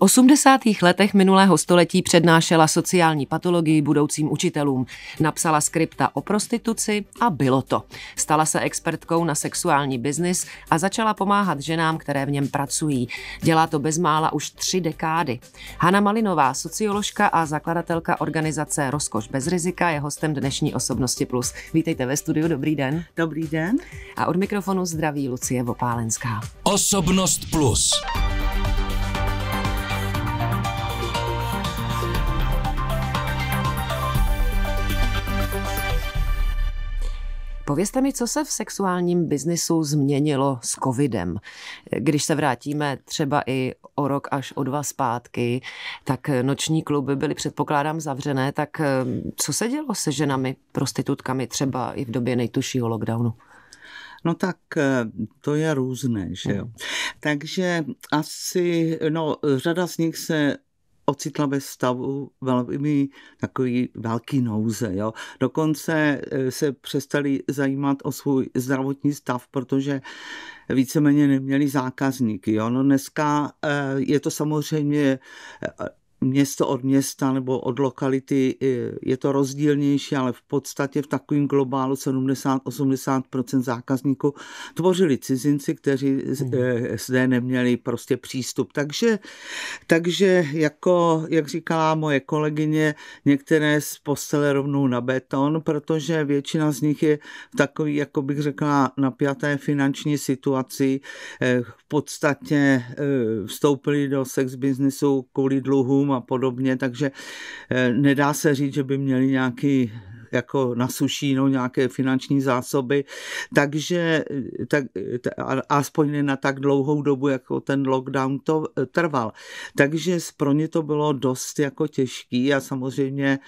80. letech minulého století přednášela sociální patologii budoucím učitelům. Napsala skripta o prostituci a bylo to. Stala se expertkou na sexuální biznis a začala pomáhat ženám, které v něm pracují. Dělá to bezmála už tři dekády. Hana Malinová, socioložka a zakladatelka organizace Rozkoš bez rizika, je hostem dnešní Osobnosti Plus. Vítejte ve studiu, dobrý den. Dobrý den. A od mikrofonu zdraví Lucie Vopálenská. Osobnost Plus. Povězte mi, co se v sexuálním biznisu změnilo s covidem. Když se vrátíme třeba i o rok až o dva zpátky, tak noční kluby byly předpokládám zavřené, tak ehm, co se dělo se ženami, prostitutkami třeba i v době nejtušího lockdownu? No tak eh, to je různé, že jo. Mm. Takže asi, no řada z nich se ocitla ve stavu velmi takový velký nouze. Jo. Dokonce eh, se přestali zajímat o svůj zdravotní stav, protože víceméně neměli zákazníky. Jo. No dneska eh, je to samozřejmě eh, město od města nebo od lokality eh, je to rozdílnější, ale v podstatě v takovém globálu 70-80% zákazníků tvořili cizinci, kteří zde hmm. eh, neměli prostě přístup. Takže, takže jako, jak říkala moje kolegyně, některé z postele rovnou na beton, protože většina z nich je v takový, jako bych řekla, napjaté finanční situaci. Eh, v podstatě vstoupili do sex biznisu kvůli dluhům, a podobně, takže eh, nedá se říct, že by měli nějaký jako na no, nějaké finanční zásoby, takže eh, tak, aspoň ne na tak dlouhou dobu, jako ten lockdown to eh, trval. Takže pro ně to bylo dost jako těžký a samozřejmě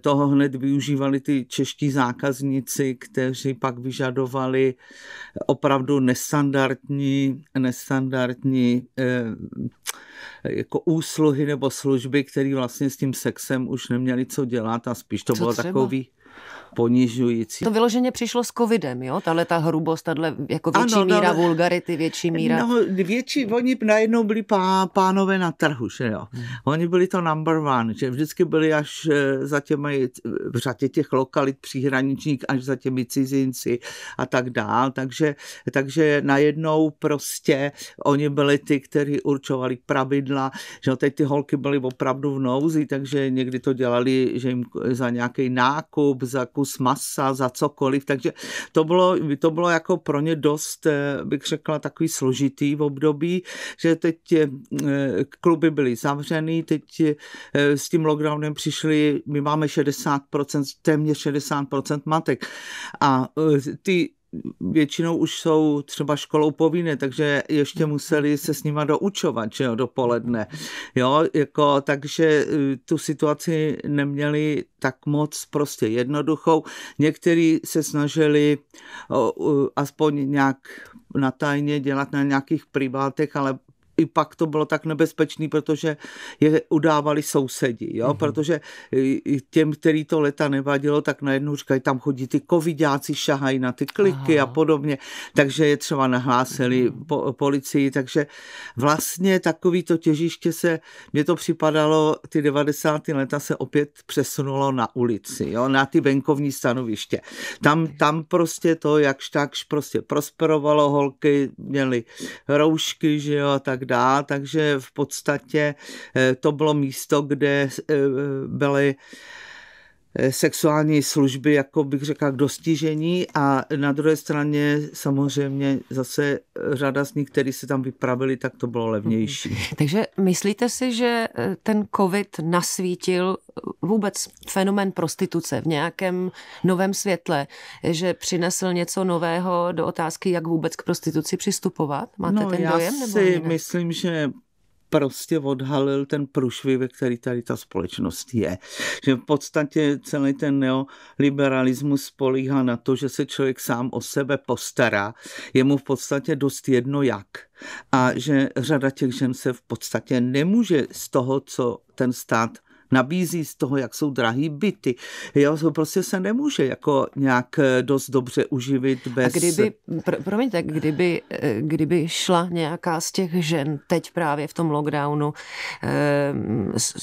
toho hned využívali ty čeští zákazníci, kteří pak vyžadovali opravdu nestandardní, nestandardní eh, jako úsluhy nebo služby, které vlastně s tím sexem už neměli co dělat a spíš to co bylo třeba? takový ponižující. To vyloženě přišlo s covidem, jo? Tahle ta hrubost, tahle jako větší ano, míra no, vulgarity, větší míra. No, větší, oni najednou byli pá, pánové na trhu, že jo. Hmm. Oni byli to number one, že vždycky byli až eh, za těmi, v řadě těch lokalit příhraničník, až za těmi cizinci a tak dál. Takže, takže najednou prostě oni byli ty, kteří určovali pravidla, že jo, teď ty holky byly opravdu v nouzi, takže někdy to dělali, že jim za nějaký nákup, za kus masa, za cokoliv, takže to bylo, to bylo jako pro ně dost, eh, bych řekla, takový složitý v období, že teď eh, kluby byly zavřený, teď eh, s tím lockdownem přišli, my máme 60%, téměř 60% matek a ty většinou už jsou třeba školou povinné, takže ještě mhm. museli se s nima doučovat, že jo, dopoledne. Mhm. Jo, jako, takže e, tu situaci neměli tak moc prostě jednoduchou. Někteří se snažili aspoň nějak natajně dělat na nějakých privátech, ale i pak to bylo tak nebezpečný, protože je udávali sousedi, jo? Mm-hmm. protože těm, který to leta nevadilo, tak najednou říkají, tam chodí ty covidáci, šahají na ty kliky Aha. a podobně, takže je třeba nahlásili mm-hmm. po, policii, takže vlastně takový to těžiště se, mně to připadalo, ty 90. leta se opět přesunulo na ulici, jo? na ty venkovní stanoviště. Tam, tam prostě to, jakž takž prostě prosperovalo, holky měly roušky, že jo, a tak dál, takže v podstatě eh, to bylo místo, kde eh, byly Eh, sexuální služby, jako bych řekla, k dostižení a na druhé straně samozřejmě zase řada z nich, který se tam vypravili, tak to bylo levnější. Mm-hmm. Takže myslíte si, že eh, ten covid nasvítil eh, vůbec fenomen prostituce v nějakém novém světle, že přinesl něco nového do otázky, jak vůbec k prostituci přistupovat? Máte no, ten já dojem? já si nebo myslím, že prostě odhalil ten průšvih, ve který tady ta společnost je. Že v podstatě celý ten neoliberalismus spolíhá na to, že se člověk sám o sebe postará. Je mu v podstatě dost jedno jak. A že řada těch žen se v podstatě nemůže z toho, co ten stát nabízí z toho, jak jsou drahý byty. Jo, prostě se nemůže jako nějak eh, dost dobře uživit bez... A kdyby, pr- promiňte, kdyby, eh, kdyby šla nějaká z těch žen teď právě v tom lockdownu, eh,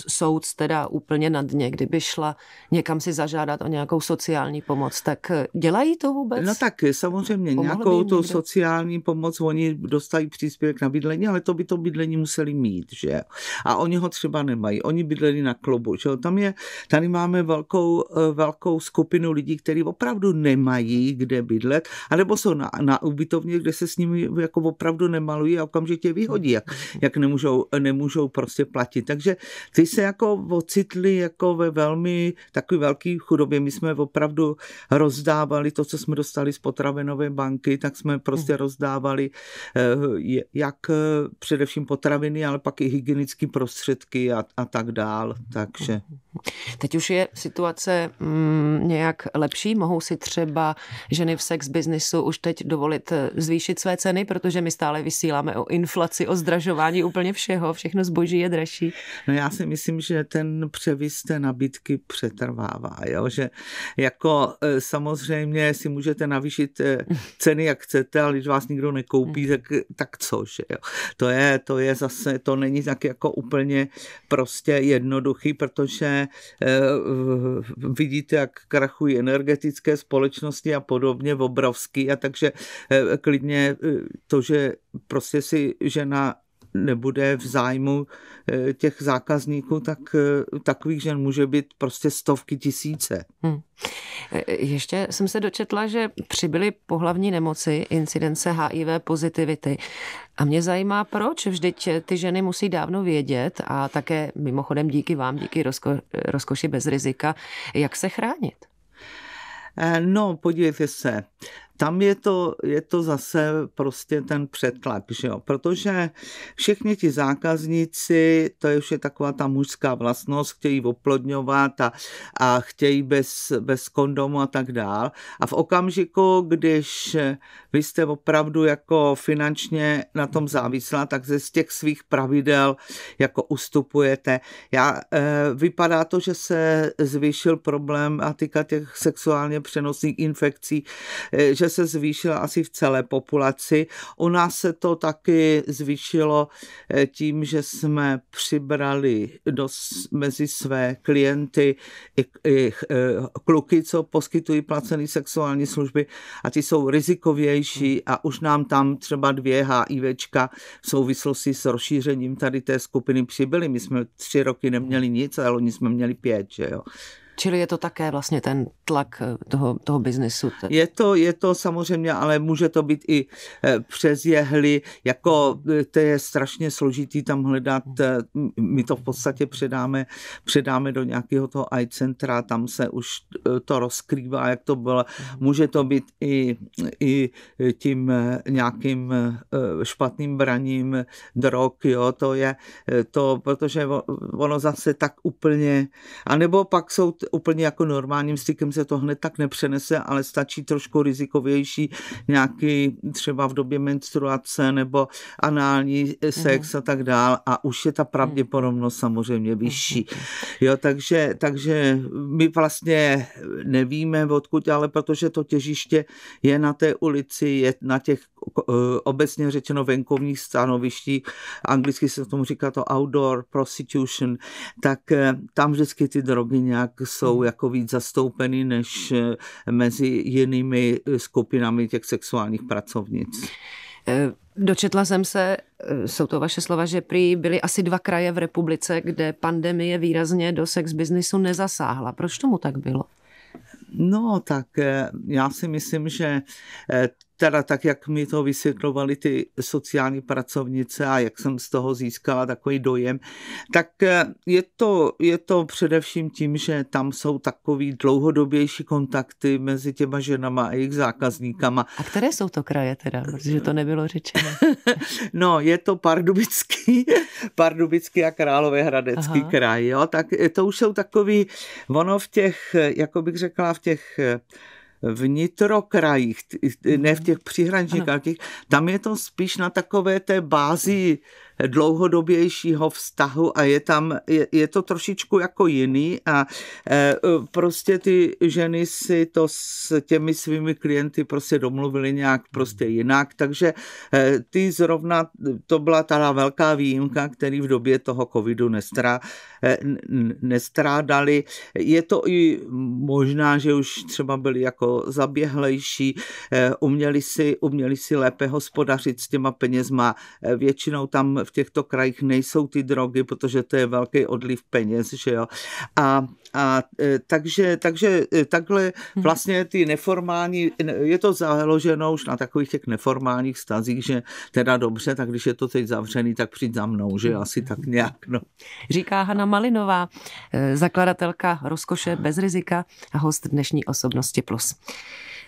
soud teda úplně na dně, kdyby šla někam si zažádat o nějakou sociální pomoc, tak eh, dělají to vůbec? No tak samozřejmě Pomohl nějakou tu sociální pomoc, oni dostají příspěvek na bydlení, ale to by to bydlení museli mít, že? A oni ho třeba nemají. Oni bydleli na klo klubu. Že? Tam je, tady máme velkou, eh, velkou skupinu lidí, kteří opravdu nemají kde bydlet, anebo jsou na, na ubytovně, kde se s nimi jako opravdu nemalují a okamžitě vyhodí, jak, mhm. jak nemůžou, nemůžou prostě platit. Takže ty se jako ocitli jako ve velmi takový velký chudobě. My jsme opravdu rozdávali to, co jsme dostali z potravinové banky, tak jsme prostě mhm. rozdávali eh, jak eh, především potraviny, ale pak i hygienické prostředky a, a tak dál. Mhm. Tak takže... Mhm. Teď už je situace mm, nějak lepší? Mohou si třeba ženy v sex biznisu už teď dovolit eh, zvýšit své ceny, protože my stále vysíláme o inflaci, o zdražování úplně všeho, všechno zboží je dražší. No já si myslím, že ten převis té nabídky přetrvává, jo? že jako eh, samozřejmě si můžete navýšit eh, ceny, jak chcete, ale když vás nikdo nekoupí, mhm. tak, tak co, že jo? To je, to je zase, to není tak jako úplně prostě jednoduchý protože eh, vidíte, jak krachují energetické společnosti a podobně obrovský a takže eh, klidně eh, to, že prostě si žena nebude v zájmu eh, těch zákazníků, tak eh, takových žen může být prostě stovky tisíce. Hmm. Ještě jsem se dočetla, že přibyly pohlavní nemoci, incidence HIV pozitivity. A mě zajímá, proč. Vždyť ty ženy musí dávno vědět a také mimochodem díky vám, díky rozko- rozkoši bez rizika, jak se chránit. No, podívejte se tam je to, je to zase prostě ten přetlak, že jo? protože všichni ti zákazníci, to je už je taková ta mužská vlastnost, chtějí oplodňovat a, a chtějí bez, bez kondomu a tak dál. A v okamžiku, když vy jste opravdu jako finančně na tom závislá, tak ze z těch svých pravidel jako ustupujete. Já, eh, vypadá to, že se zvýšil problém a týka těch sexuálně přenosných infekcí, eh, že se zvýšila asi v celé populaci. U nás se to taky zvýšilo eh, tím, že jsme přibrali do, mezi své klienty i, i eh, kluky, co poskytují placené sexuální služby a ty jsou rizikovější hmm. a už nám tam třeba dvě HIVčka v souvislosti s rozšířením tady té skupiny přibyly. My jsme tři roky neměli nic, ale oni jsme měli pět, že jo. Čili je to také vlastně ten tlak eh, toho, toho biznesu. Je to, je to samozřejmě, ale může to být i eh, přes jehly, jako eh, to je strašně složitý tam hledat, my to v podstatě předáme, předáme do nějakého toho i centra, tam se už to rozkrývá, jak to bylo. Může to být i, i tím nějakým špatným braním drog, jo, to je to, protože ono zase tak úplně, anebo pak jsou úplně jako normálním stykem se to hned tak nepřenese, ale stačí trošku rizikovější nějaký třeba v době menstruace nebo anální sex mm. a tak dál a už je ta pravděpodobnost mhm. samozřejmě vyšší. Mhm. Jo, takže, takže my vlastně nevíme odkud, ale protože to těžiště je na té ulici, je na těch Eh, obecně řečeno venkovních stanoviští, anglicky se tomu říká to outdoor prostitution, tak eh, tam vždycky ty drogy nějak jsou hmm. jako víc zastoupeny než eh, mezi jinými skupinami těch sexuálních pracovnic. Dočetla jsem se, jsou to vaše slova, že prý byly asi dva kraje v republice, kde pandemie výrazně do sex biznisu nezasáhla. Proč tomu tak bylo? No, tak já si myslím, že teda tak, jak mi to vysvětlovali ty sociální pracovnice a jak jsem z toho získala takový dojem, tak eh, je to, je to především tím, že tam jsou takový dlouhodobější kontakty mezi těma ženama a jejich zákazníkama. A které jsou to kraje teda, protože to nebylo řečeno? no, je to Pardubický, Pardubický a Královéhradecký Aha. kraj, jo, tak eh, to už jsou takový, ono v těch, eh, jako bych řekla, v těch vnitrokrajích, ne v mhm. těch příhraničních, tam je to spíš na takové té bázi dlouhodobějšího vztahu a je tam, je, je to trošičku jako jiný a e, prostě ty ženy si to s těmi svými klienty prostě domluvily nějak hmm. prostě jinak, takže e, ty zrovna, to byla ta velká výjimka, který v době toho covidu nestrá, e, nestrádali. Je to i možná, že už třeba byli jako zaběhlejší, e, uměli si, uměli si lépe hospodařit s těma penězma. E, většinou tam v těchto krajích nejsou ty drogy, protože to je velký odliv peněz, že jo. A, a e, takže, takže e, takhle mhm. vlastně ty neformální, je to založeno už na takových těch neformálních stazích, že teda dobře, tak když je to teď zavřený, tak přijď za mnou, že asi tak nějak, no. Říká Hanna Malinová, e, zakladatelka Rozkoše bez rizika a host dnešní osobnosti Plus.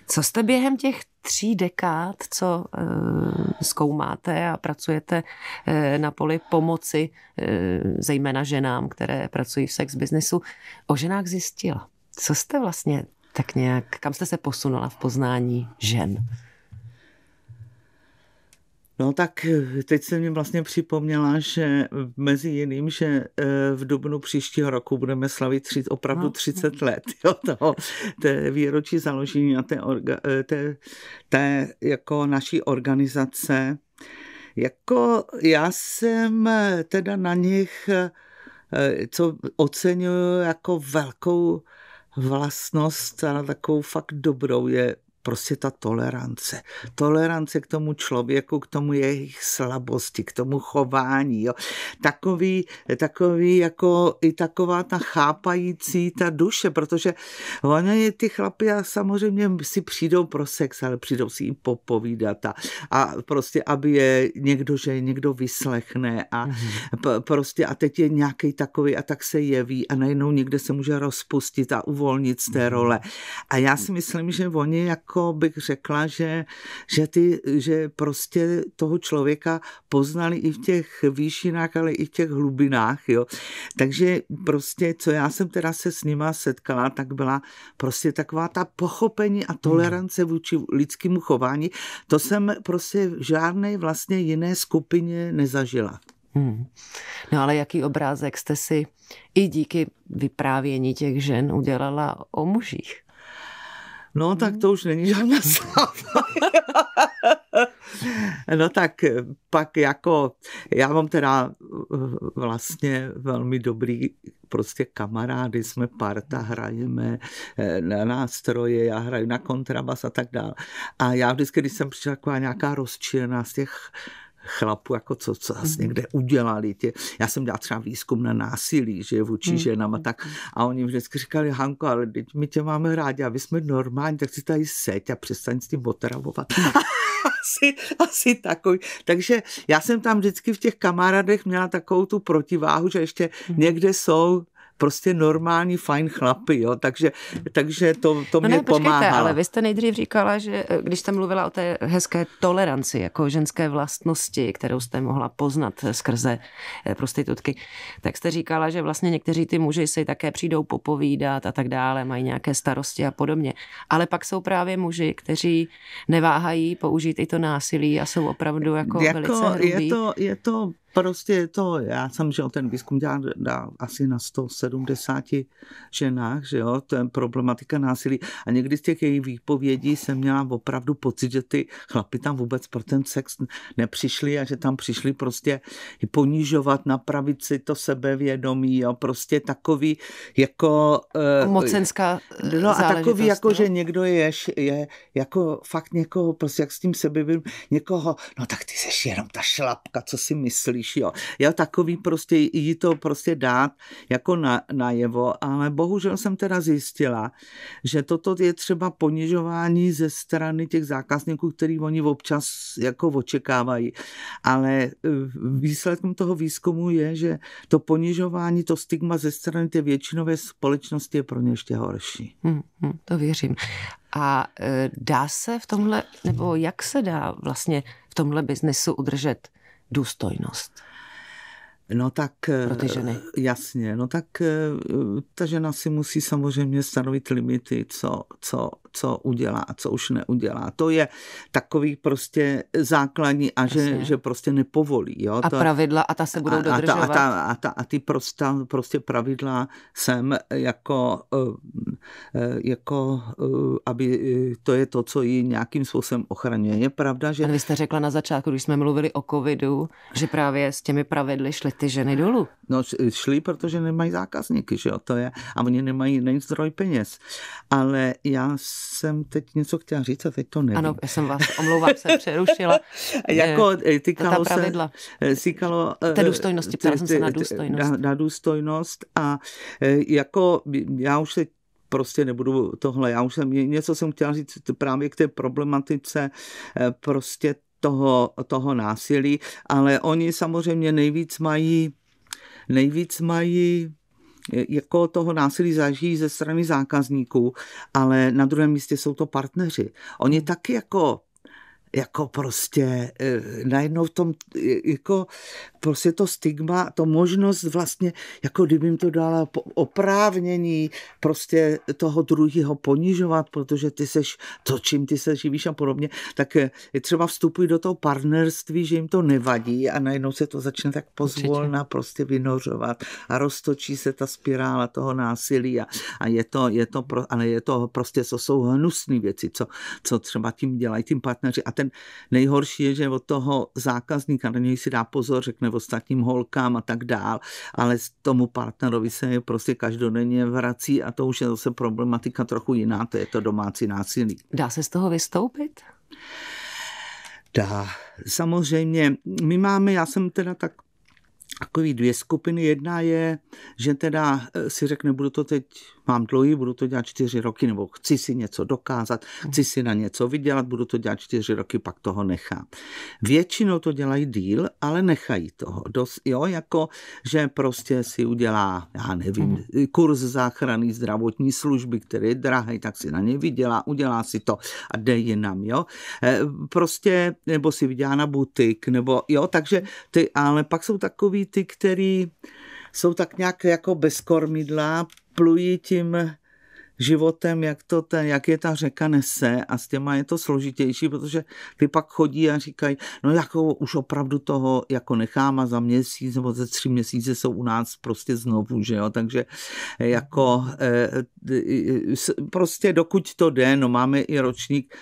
Co jste během těch tří dekád, co eh, zkoumáte a pracujete eh, na poli pomoci, eh, zejména ženám, které pracují v sex biznesu, o ženách zjistila? Co jste vlastně tak nějak, kam jste se posunula v poznání žen? No tak eh, teď se mi vlastně připomněla, že eh, mezi jiným, že eh, v dubnu příštího roku budeme slavit tři, opravdu 30 no, no. let jo, toho, té výročí založení a té, orga, té, té jako naší organizace. Jako já jsem teda na nich, co oceňuju jako velkou vlastnost, na takovou fakt dobrou je prostě ta tolerance. Tolerance k tomu člověku, k tomu jejich slabosti, k tomu chování. Jo. Takový, takový jako i taková ta chápající ta duše, protože oni ty chlapy a samozřejmě si přijdou pro sex, ale přijdou si i popovídat a, a prostě, aby je někdo, že je někdo vyslechne a mm-hmm. prostě a teď je nějaký takový a tak se jeví a najednou někde se může rozpustit a uvolnit z té mhm. role. A já si myslím, že oni jako jako bych řekla, že, že, ty, že prostě toho člověka poznali i v těch výšinách, ale i v těch hlubinách. Jo. Takže prostě, co já jsem teda se s nima setkala, tak byla prostě taková ta pochopení a tolerance hmm. vůči lidskému chování. To jsem prostě v žádné vlastně jiné skupině nezažila. Hmm. No ale jaký obrázek jste si i díky vyprávění těch žen udělala o mužích? No tak mhm. to už není žádná sláva. no tak pak jako, já mám teda eh, vlastně velmi dobrý prostě kamarády, jsme parta, hrajeme eh, na nástroje, já hraju na kontrabas a tak dále. A já vždycky, když jsem přišla nějaká rozčílená z těch chlapu, jako co, co zase mhm. někde udělali. Tě. Já jsem dělal třeba výzkum na násilí, že vůči mm. ženám a tak. A oni vždycky říkali, Hanko, ale teď my tě máme rádi a vy jsme normální, tak si tady seď a přestaň s tím otravovat. asi, asi takový. Takže já jsem tam vždycky v těch kamarádech měla takovou tu protiváhu, že ještě mhm. někde jsou prostě normální fajn chlapy, jo, takže, takže to, to no mě ne, pomáhá. ale vy jste nejdřív říkala, že eh, když jste mluvila o té hezké toleranci, jako ženské vlastnosti, kterou jste mohla poznat eh, skrze eh, prostitutky, tak jste říkala, že vlastně někteří ty muži si také přijdou popovídat a tak dále, mají nějaké starosti a podobně. Ale pak jsou právě muži, kteří neváhají použít i to násilí a jsou opravdu jako, jako velice hrubí. Je to, je to Prostě je to, já jsem, že ten výzkum dělám na, asi na 170 ženách, že jo, to je problematika násilí. A někdy z těch jejich výpovědí jsem měla opravdu pocit, že ty chlapi tam vůbec pro ten sex nepřišli a že tam přišli prostě ponižovat, napravit si to sebevědomí, a prostě takový jako... Eh, Mocenská eh, No a takový jako, no. že někdo je, je jako fakt někoho, prostě jak s tím sebevědomím, někoho, no tak ty seš jenom ta šlapka, co si myslíš, víš, jo. Já takový prostě jí to prostě dát jako na, najevo, ale bohužel jsem teda zjistila, že toto je třeba ponižování ze strany těch zákazníků, který oni občas jako očekávají. Ale eh, výsledkem toho výzkumu je, že to ponižování, to stigma ze strany té většinové společnosti je pro ně ještě horší. Hmm, hmm, to věřím. A eh, dá se v tomhle, nebo jak se dá vlastně v tomhle biznesu udržet důstojnost? No tak... Pro ty ženy. Eh, jasně, no tak eh, ta žena si musí samozřejmě stanovit limity, co, co co udělá a co už neudělá. To je takový prostě základní a že, že prostě nepovolí. Jo? A to, pravidla a ta se budou a, dodržovat. A, ta, a, ta, a, ta, a ty prostá, prostě pravidla jsem jako, eh, eh, jako eh, aby to je to, co ji nějakým způsobem ochraňuje. Je pravda, že... A vy jste řekla na začátku, když jsme mluvili o covidu, že právě s těmi pravidly šly ty ženy dolů. No šly, protože nemají zákazníky, že jo, to je, a oni nemají, není zdroj peněz. Ale já jsem teď něco chtěla říct a teď to nevím. Ano, já jsem vás, omlouvám se, přerušila. jako eh, eh, týkalo se... Eh, týkalo, té důstojnosti, ptala jsem se na důstojnost. Na, na důstojnost a jako já už se prostě nebudu tohle. Já už jsem, něco jsem chtěla říct právě k té problematice prostě toho, toho násilí, ale oni samozřejmě nejvíc mají, nejvíc mají jako toho násilí zažijí ze strany zákazníků, ale na druhém místě jsou to partneři. Oni hmm. taky jako jako prostě eh, najednou v tom eh, jako prostě to stigma, to možnost vlastně, jako kdyby jim to dala oprávnění prostě toho druhého ponižovat, protože ty seš to, čím ty se živíš a podobně, tak je třeba vstupují do toho partnerství, že jim to nevadí a najednou se to začne tak pozvolna prostě vynořovat a roztočí se ta spirála toho násilí a, a je to, je to, pro, ale je to prostě, co jsou hnusné věci, co, co třeba tím dělají, tím partneři. A ten nejhorší je, že od toho zákazníka na něj si dá pozor, řekne, ostatním holkám a tak dál, ale tomu partnerovi se je prostě každodenně vrací a to už je zase problematika trochu jiná, to je to domácí násilí. Dá se z toho vystoupit? Dá. Samozřejmě, my máme, já jsem teda tak takový dvě skupiny. Jedna je, že teda eh, si řekne, budu to teď mám dlouhý, budu to dělat čtyři roky, nebo chci si něco dokázat, chci si na něco vydělat, budu to dělat čtyři roky, pak toho nechám. Většinou to dělají díl, ale nechají toho. Dost, jo, jako, že prostě si udělá, já nevím, hmm. kurz záchrany zdravotní služby, který je drahý, tak si na něj vydělá, udělá si to a jde jinam, jo. Eh, prostě, nebo si vydělá na butik, nebo, jo, takže ty, ale pak jsou takový ty, který jsou tak nějak jako bez kormidla, plují tím životem, jak, to ten, jak je ta řeka nese a s těma je to složitější, protože ty pak chodí a říkají, no jako už opravdu toho jako nechám a za měsíc nebo za tři měsíce jsou u nás prostě znovu, že jo, takže eh, jako mhm. eh, prostě dokud to jde, no máme i ročník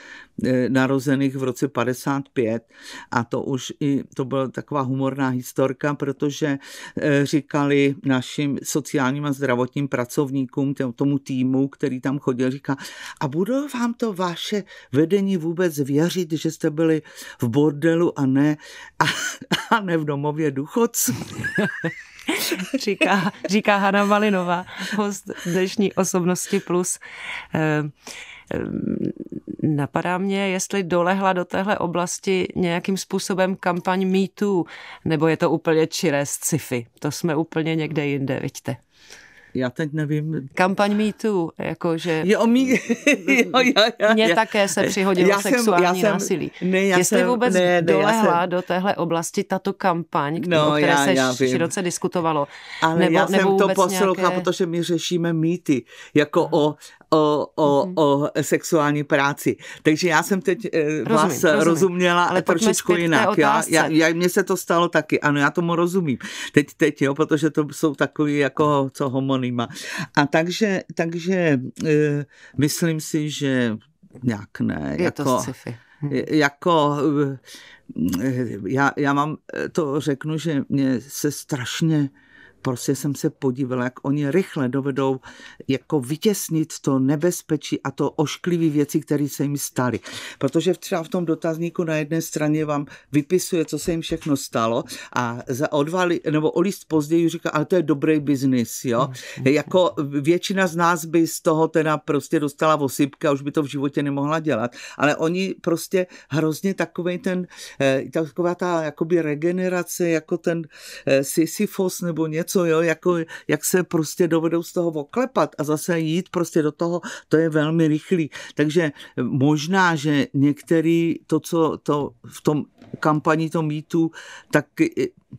eh, narozených v roce 55 a to už i, to byla taková humorná historka, protože říkali našim sociálním a zdravotním pracovníkům, tomu týmu, který tam chodil, říká, a budou vám to vaše vedení vůbec věřit, že jste byli v bordelu a ne, a, a ne v domově důchodců? říká, říká Hanna Malinová, host dnešní osobnosti plus. Ehm, ehm, napadá mě, jestli dolehla do téhle oblasti nějakým způsobem kampaň mýtů, nebo je to úplně čiré sci-fi. To jsme úplně někde jinde, vidíte já teď nevím. Kampaň Me Too, jakože... Jo, mí... jo, já, já, mě já, také se přihodilo já sexuální jsem, já jsem, násilí. Ne, já Jestli jsem, vůbec ne, ne, dolehla jsem... do téhle oblasti tato kampaň, no, o které já, se já široce diskutovalo. Ale nebo, já jsem nebo to poslouchala, nějaké... protože my řešíme mýty, jako o o, o, mm-hmm. o sexuální práci. Takže já jsem teď eh, rozumím, vás eh, rozumím. rozuměla, ale trošičku jinak. Já, já, mně se to stalo taky, ano, já tomu rozumím. Teď, teď, jo, protože to jsou takový jako co homonýma. A takže, takže eh, myslím si, že nějak ne. Je jako, to sci-fi. Hm. Jako já, já mám, to řeknu, že mě se strašně prostě jsem se podívala, jak oni rychle dovedou jako vytěsnit to nebezpečí a to ošklivý věci, které se jim staly. Protože třeba v tom dotazníku na jedné straně vám vypisuje, co se jim všechno stalo a za odvali, nebo o list později říká, ale to je dobrý biznis, jo. Mhm. Jako většina z nás by z toho teda prostě dostala osypka, už by to v životě nemohla dělat. Ale oni prostě hrozně takový ten, eh, taková ta jakoby regenerace, jako ten eh, Sisyfos nebo něco, něco, jo, jako, jak se prostě dovedou z toho oklepat a zase jít prostě do toho, to je velmi rychlý. Takže možná, že některý to, co to v tom kampani to mítu, tak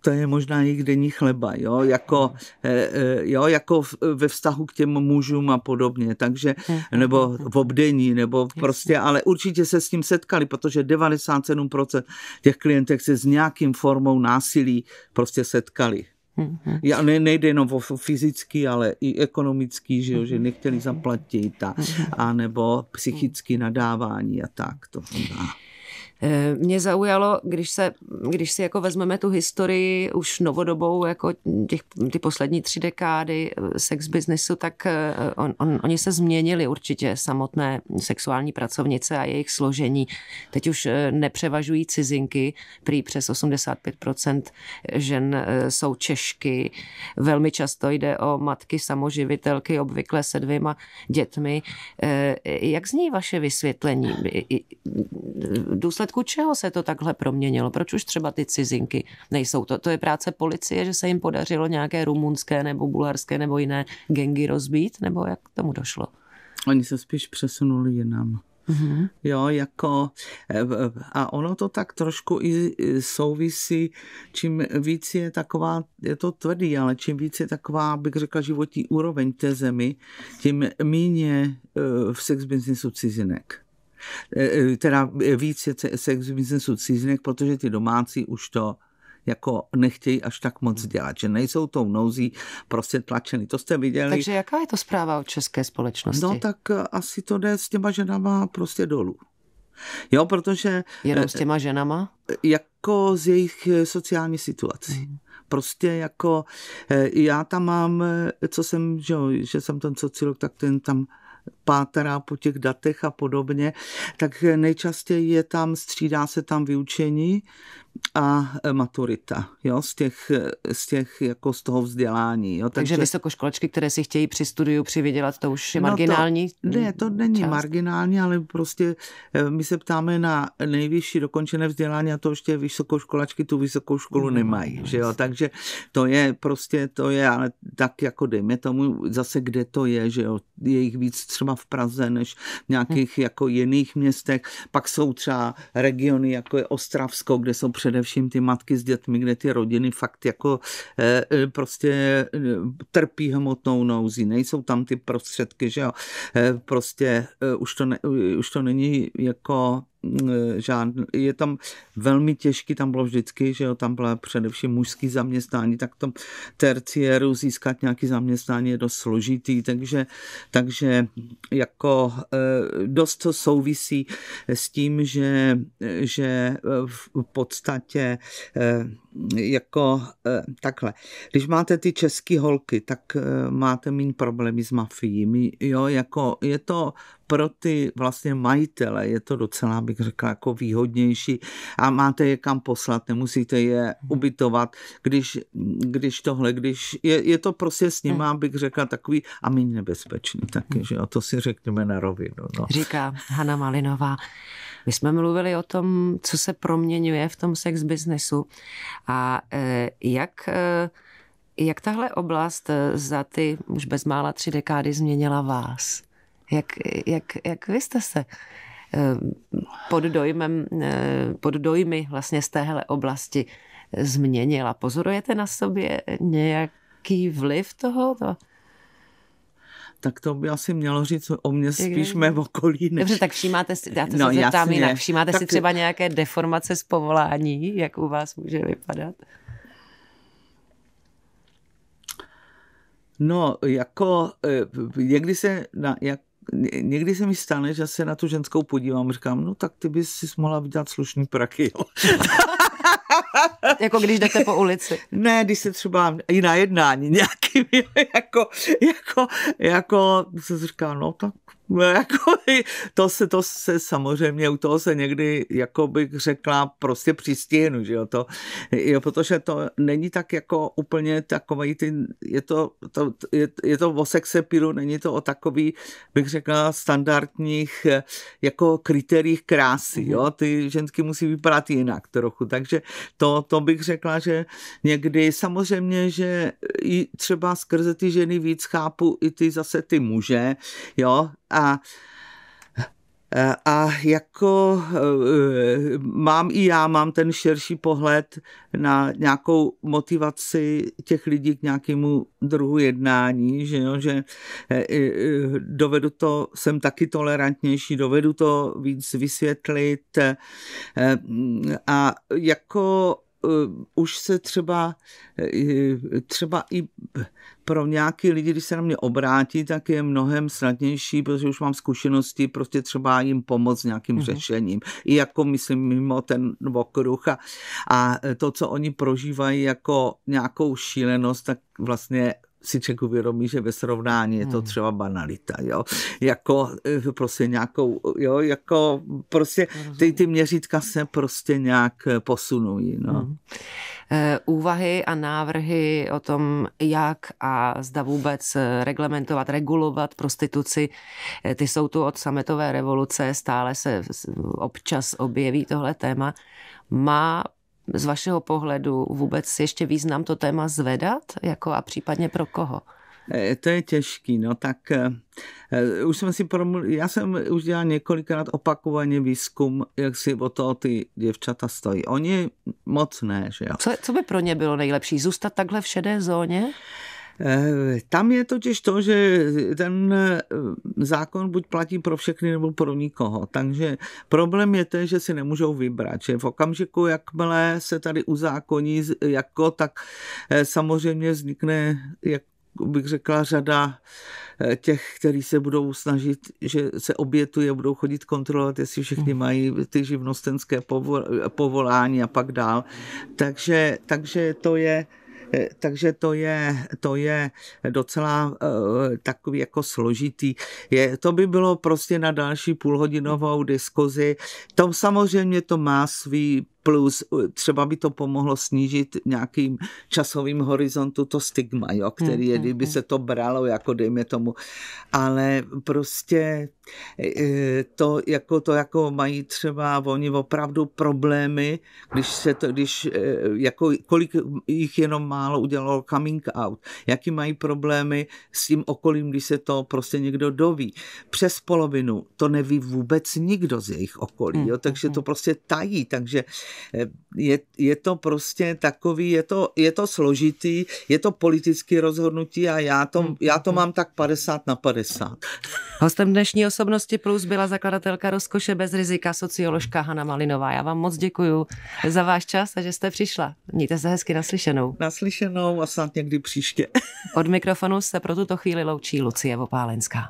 to je možná jejich denní chleba, jo, jako, eh, eh, jo, jako ve vztahu k těm mužům a podobně, takže, mhm. nebo v obdení, nebo prostě, ale určitě se s tím setkali, protože 97% těch klientek se s nějakým formou násilí prostě setkali. Mm-hmm. Já ne, nejde jenom o fyzický, ale i ekonomický, že, jo, že mm-hmm. nechtěli zaplatit a, mm-hmm. a nebo psychický nadávání a tak to. Dá. Eh, mě zaujalo, když, se, když si jako vezmeme tu historii už novodobou, jako těch, ty poslední tři dekády eh, sex businessu, tak eh, on, on, oni se změnili určitě samotné sexuální pracovnice a jejich složení. Teď už nepřevažují cizinky, prý přes 85% žen jsou Češky. Velmi často jde o matky samoživitelky, obvykle se dvěma dětmi. Jak zní vaše vysvětlení? Důsledky důsledku čeho se to takhle proměnilo? Proč už třeba ty cizinky nejsou? To, to je práce policie, že se jim podařilo nějaké rumunské nebo bulharské nebo jiné gengy rozbít? Nebo jak k tomu došlo? Oni se spíš přesunuli jinam. Mm-hmm. Jo, jako eh, a ono to tak trošku i souvisí, čím víc je taková, je to tvrdý, ale čím víc je taková, bych řekla, životní úroveň té zemi, tím míně eh, v sex businessu cizinek. Eh, eh, teda eh, víc je sex v biznesu cizinek, protože ty domácí už to jako nechtějí až tak moc hmm. dělat, že nejsou tou nouzí prostě tlačeny. To jste viděli. Takže jaká je to zpráva o české společnosti? No tak asi to jde s těma ženama prostě dolů. Jo, protože... Jenom s těma ženama? Jako z jejich sociální situací. Mm. Prostě jako, já tam mám, co jsem, že, že jsem ten sociolog, tak ten tam pátrá po těch datech a podobně, tak nejčastěji je tam, střídá se tam vyučení a e, maturita jo, z, těch, e, z, těch, jako z toho vzdělání. Jo. Takže, Takže vysokoškolačky, které si chtějí při studiu přivydělat, to už je marginální? No to, ne, to není část. marginální, ale prostě e, my se ptáme na nejvyšší dokončené vzdělání a to ještě vysokoškolačky tu vysokou školu mm, nemají. No, že jo. Takže to je prostě, to je, ale tak jako dejme tomu zase, kde to je, že jo. je jich víc třeba v Praze než v nějakých hm. jako jiných městech. Pak jsou třeba regiony, jako je Ostravsko, kde jsou především ty matky s dětmi, kde ty rodiny fakt jako eh, eh, prostě eh, trpí hmotnou nouzí. Nejsou tam ty prostředky, že jo. Prostě už to, ne, už to není jako Mm, žádný, je tam velmi těžký, tam bylo vždycky, že jo, tam bylo především mužský zaměstnání, tak v tom terciéru získat nějaký zaměstnání je dost složitý, takže, takže jako e, dost to souvisí s tím, že, že v podstatě e, jako eh, takhle. Když máte ty české holky, tak eh, máte méně problémy s mafií. My, jo, jako je to pro ty vlastně majitele, je to docela, bych řekla, jako výhodnější a máte je kam poslat, nemusíte je mhm. ubytovat, když, když tohle, když je, je to prostě s nima, mhm. bych řekla, takový a méně nebezpečný taky, mhm. že jo, to si řekneme na rovinu. No. Říká Hanna Malinová. My jsme mluvili o tom, co se proměňuje v tom sex biznesu a e, jak e, jak tahle oblast e, za ty už bezmála tři dekády změnila vás? Jak, jak, jak vy jste se pod, dojmem, pod dojmy vlastně z téhle oblasti změnila? Pozorujete na sobě nějaký vliv tohoto? tak to by asi mělo říct o mě spíš mé okolí. Než... Dobře, tak všímáte si, já to no, se zeptám jasně. jinak, všímáte tak... si třeba nějaké deformace z povolání, jak u vás může vypadat? No, jako eh, někdy se, na, jak, někdy se mi stane, že se na tu ženskou podívám, říkám, no tak ty bys si mohla vydat slušný praky, jo. jako když jdete po ulici. Ne, když se třeba i na jednání nějakým, jako, jako, jako se si no tak No, jako, to, se, to se samozřejmě, u toho se někdy, jako bych řekla, prostě přistihnu, že jo, to, jo, protože to není tak jako úplně takový ty, je to, to je, je to o sexepíru, není to o takový, bych řekla, standardních eh, jako kritériích krásy, mhm. jo, ty ženské musí vypadat jinak trochu, takže to, to bych řekla, že někdy samozřejmě, že i třeba skrze ty ženy víc chápu i ty zase ty muže, jo, a a jako eh, mám i já, mám ten širší pohled na nějakou motivaci těch lidí k nějakému druhu jednání, že, jo, že eh, dovedu to, jsem taky tolerantnější, dovedu to víc vysvětlit eh, a jako Eh, už se třeba, eh, třeba i pro nějaké lidi, když se na mě obrátí, tak je mnohem snadnější, protože už mám zkušenosti, prostě třeba jim pomoct nějakým mm-hmm. řešením. I jako myslím mimo ten okruh a, a to, co oni prožívají jako nějakou šílenost, tak vlastně si člověk uvědomí, že ve srovnání je to hmm. třeba banalita, jo. Jako eh, prostě nějakou, jo, jako prostě ty, ty měřítka se prostě nějak eh, posunují, no. Hmm. Eh, úvahy a návrhy o tom, jak a zda vůbec reglementovat, regulovat prostituci, ty jsou tu od sametové revoluce, stále se občas objeví tohle téma. Má z vašeho pohledu vůbec ještě význam to téma zvedat jako a případně pro koho? E, to je těžký, no tak uh, už jsem si promluvil, já jsem už dělal několikrát opakovaně výzkum, jak si o to ty děvčata stojí. Oni moc ne, že jo. Co, co by pro ně bylo nejlepší? Zůstat takhle v šedé zóně? Uh, Eh, tam je totiž to, že ten eh, zákon buď platí pro všechny nebo pro nikoho. Takže problém je ten, že si nemůžou vybrat. Že v okamžiku, jakmile se tady uzákoní jako, tak eh, samozřejmě vznikne jak bych řekla, řada těch, kteří se budou snažit, že se obětuje, budou chodit kontrolovat, jestli všichni mm. mají ty živnostenské povolání a pak dál. Takže, takže to je Eh, takže to je, to je docela eh, takový jako složitý. Je, to by bylo prostě na další půlhodinovou diskuzi. To samozřejmě to má svý plus eh, třeba by to pomohlo snížit nějakým časovým horizontu to stigma, jo, který je, mm, mm, kdyby mm. se to bralo, jako dejme tomu. Ale prostě eh, to jako, to jako mají třeba oni opravdu problémy, když se to, když eh, jako kolik jich jenom málo udělalo coming out, jaký mají problémy s tím okolím, když se to prostě někdo doví. Přes polovinu to neví vůbec nikdo z jejich okolí, jo, takže to prostě tají, takže je, je to prostě takový, je to, je to složitý, je to politické rozhodnutí a já to, mm-hmm. já to mám tak 50 na 50. Hostem dnešní osobnosti Plus byla zakladatelka Rozkoše bez rizika, socioložka Hanna Malinová. Já vám moc děkuji za váš čas a že jste přišla. Mějte se hezky naslyšenou. Naslyšenou a snad někdy příště. Od mikrofonu se pro tuto chvíli loučí Lucie Vopálenská.